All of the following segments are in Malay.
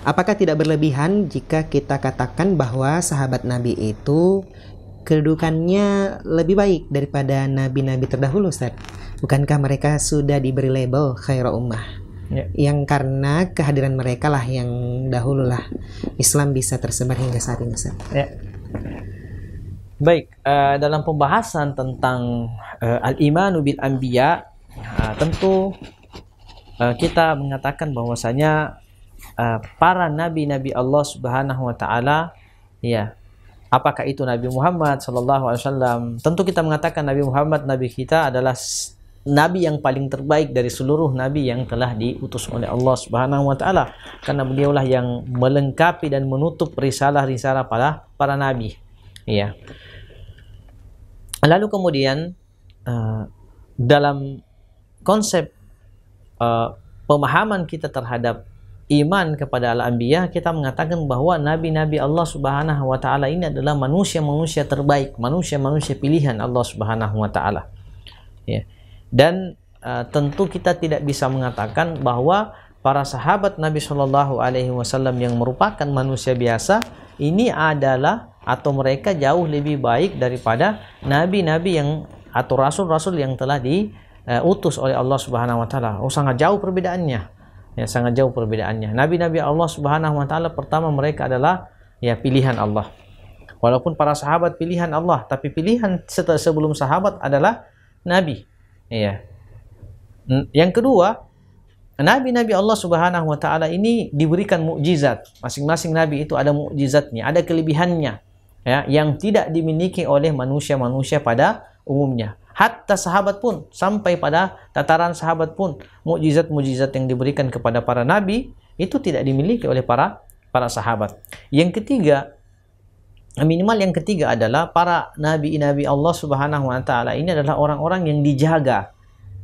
Apakah tidak berlebihan jika kita katakan bahwa sahabat Nabi itu kedudukannya lebih baik daripada nabi-nabi terdahulu Ustaz? Bukankah mereka sudah diberi label khairah ummah? Ya. Yang karena kehadiran mereka lah yang dahulu lah Islam bisa tersebar hingga saat ini Ustaz. Ya. Baik, uh, dalam pembahasan tentang uh, al-imanu bil anbiya, uh, tentu uh, kita mengatakan bahwasanya uh, para nabi-nabi Allah Subhanahu wa taala ya apakah itu Nabi Muhammad sallallahu alaihi wasallam tentu kita mengatakan Nabi Muhammad nabi kita adalah nabi yang paling terbaik dari seluruh nabi yang telah diutus oleh Allah Subhanahu wa taala karena beliaulah yang melengkapi dan menutup risalah-risalah para para nabi ya lalu kemudian uh, dalam konsep uh, pemahaman kita terhadap iman kepada al-anbiya kita mengatakan bahawa nabi-nabi Allah Subhanahu wa taala ini adalah manusia-manusia terbaik, manusia-manusia pilihan Allah Subhanahu wa taala. Ya. Dan uh, tentu kita tidak bisa mengatakan bahawa para sahabat Nabi sallallahu alaihi wasallam yang merupakan manusia biasa ini adalah atau mereka jauh lebih baik daripada nabi-nabi yang atau rasul-rasul yang telah diutus uh, oleh Allah Subhanahu wa taala. Oh sangat jauh perbedaannya. Ya, sangat jauh perbedaannya. Nabi-nabi Allah Subhanahu wa taala pertama mereka adalah ya pilihan Allah. Walaupun para sahabat pilihan Allah, tapi pilihan setelah sebelum sahabat adalah nabi. Ya. Yang kedua, nabi-nabi Allah Subhanahu wa taala ini diberikan mukjizat. Masing-masing nabi itu ada mukjizatnya, ada kelebihannya. Ya, yang tidak dimiliki oleh manusia-manusia pada umumnya. Hatta sahabat pun sampai pada tataran sahabat pun mukjizat-mukjizat yang diberikan kepada para nabi itu tidak dimiliki oleh para para sahabat. Yang ketiga minimal yang ketiga adalah para nabi-nabi Allah Subhanahu wa taala ini adalah orang-orang yang dijaga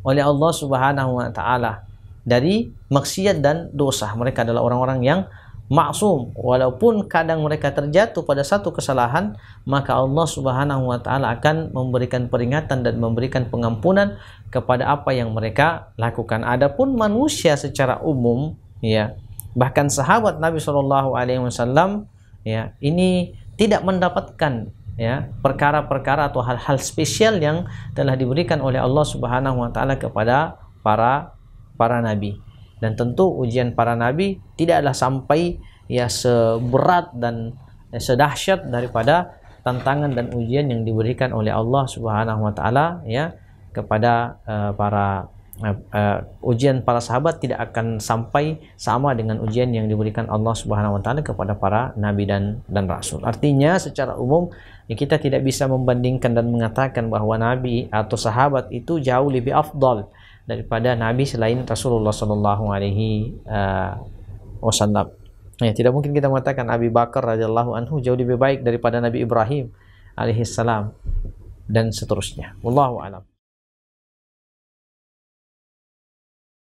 oleh Allah Subhanahu wa taala dari maksiat dan dosa. Mereka adalah orang-orang yang maksum walaupun kadang mereka terjatuh pada satu kesalahan maka Allah Subhanahu wa taala akan memberikan peringatan dan memberikan pengampunan kepada apa yang mereka lakukan adapun manusia secara umum ya bahkan sahabat Nabi sallallahu alaihi wasallam ya ini tidak mendapatkan ya perkara-perkara atau hal-hal spesial yang telah diberikan oleh Allah Subhanahu wa taala kepada para para nabi dan tentu ujian para nabi tidaklah sampai ya seberat dan ya, sedahsyat daripada tantangan dan ujian yang diberikan oleh Allah Subhanahu wa taala ya kepada uh, para uh, uh, ujian para sahabat tidak akan sampai sama dengan ujian yang diberikan Allah Subhanahu wa taala kepada para nabi dan dan rasul. Artinya secara umum ya, kita tidak bisa membandingkan dan mengatakan bahwa nabi atau sahabat itu jauh lebih afdal daripada Nabi selain Rasulullah Sallallahu Alaihi uh, Wasallam. Ya, tidak mungkin kita mengatakan Abu Bakar radhiyallahu anhu jauh lebih baik daripada Nabi Ibrahim alaihissalam dan seterusnya. Wallahu a'lam.